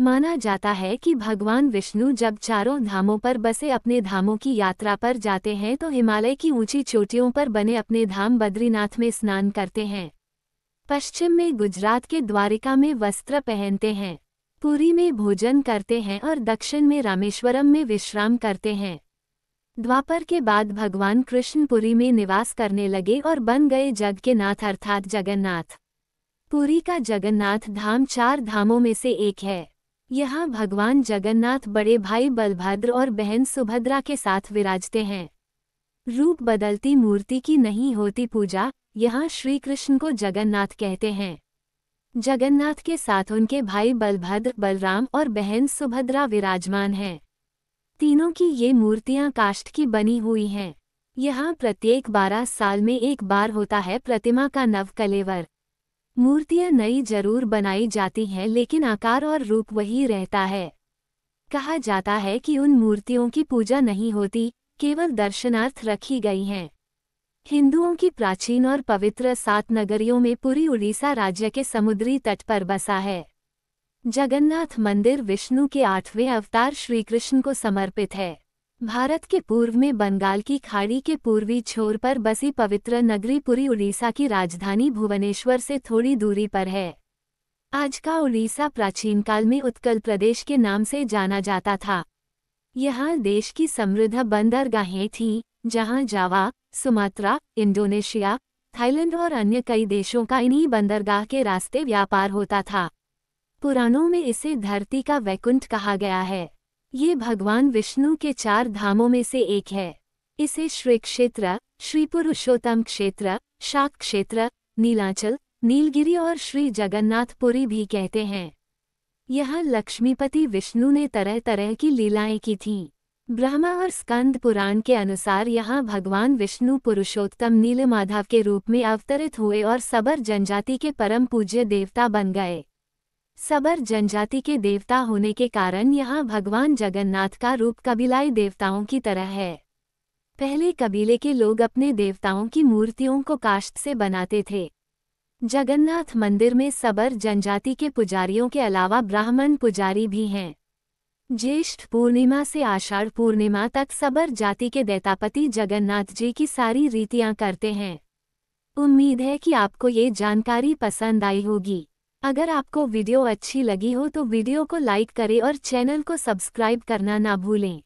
माना जाता है कि भगवान विष्णु जब चारों धामों पर बसे अपने धामों की यात्रा पर जाते हैं तो हिमालय की ऊंची चोटियों पर बने अपने धाम बद्रीनाथ में स्नान करते हैं पश्चिम में गुजरात के द्वारिका में वस्त्र पहनते हैं पूरी में भोजन करते हैं और दक्षिण में रामेश्वरम में विश्राम करते हैं द्वापर के बाद भगवान कृष्ण पुरी में निवास करने लगे और बन गए जग के नाथ अर्थात जगन्नाथ पुरी का जगन्नाथ धाम चार धामों में से एक है यहाँ भगवान जगन्नाथ बड़े भाई बलभद्र और बहन सुभद्रा के साथ विराजते हैं रूप बदलती मूर्ति की नहीं होती पूजा यहाँ श्री कृष्ण को जगन्नाथ कहते हैं जगन्नाथ के साथ उनके भाई बलभद्र बलराम और बहन सुभद्रा विराजमान हैं तीनों की ये मूर्तियाँ काष्ठ की बनी हुई हैं यहाँ प्रत्येक बारह साल में एक बार होता है प्रतिमा का नव कलेवर मूर्तियां नई जरूर बनाई जाती हैं लेकिन आकार और रूप वही रहता है कहा जाता है कि उन मूर्तियों की पूजा नहीं होती केवल दर्शनार्थ रखी गई हैं हिंदुओं की प्राचीन और पवित्र सात नगरियों में पूरी उड़ीसा राज्य के समुद्री तट पर बसा है जगन्नाथ मंदिर विष्णु के आठवें अवतार श्रीकृष्ण को समर्पित है भारत के पूर्व में बंगाल की खाड़ी के पूर्वी छोर पर बसी पवित्र नगरी पुरी उड़ीसा की राजधानी भुवनेश्वर से थोड़ी दूरी पर है आज का उड़ीसा प्राचीन काल में उत्कल प्रदेश के नाम से जाना जाता था यहाँ देश की समृद्ध बंदरगाहें थीं जहाँ जावा सुमात्रा इंडोनेशिया थाईलैंड और अन्य कई देशों का इन्हीं बंदरगाह के रास्ते व्यापार होता था पुराणों में इसे धरती का वैकुंठ कहा गया है ये भगवान विष्णु के चार धामों में से एक है इसे श्री क्षेत्र श्री पुरुषोत्तम क्षेत्र शाक क्षेत्र नीलांचल नीलगिरी और श्री जगन्नाथपुरी भी कहते हैं यह लक्ष्मीपति विष्णु ने तरह तरह की लीलाएं की थीं ब्रह्मा और स्कंद पुराण के अनुसार यहाँ भगवान विष्णु पुरुषोत्तम नीलमाधव के रूप में अवतरित हुए और सबर जनजाति के परम पूज्य देवता बन गए सबर जनजाति के देवता होने के कारण यहाँ भगवान जगन्नाथ का रूप कबीलाई देवताओं की तरह है पहले कबीले के लोग अपने देवताओं की मूर्तियों को काश्त से बनाते थे जगन्नाथ मंदिर में सबर जनजाति के पुजारियों के अलावा ब्राह्मण पुजारी भी हैं ज्येष्ठ पूर्णिमा से आषाढ़ पूर्णिमा तक सबर जाति के दैतापति जगन्नाथ जी की सारी रीतियां करते हैं उम्मीद है कि आपको ये जानकारी पसंद आई होगी अगर आपको वीडियो अच्छी लगी हो तो वीडियो को लाइक करें और चैनल को सब्सक्राइब करना ना भूलें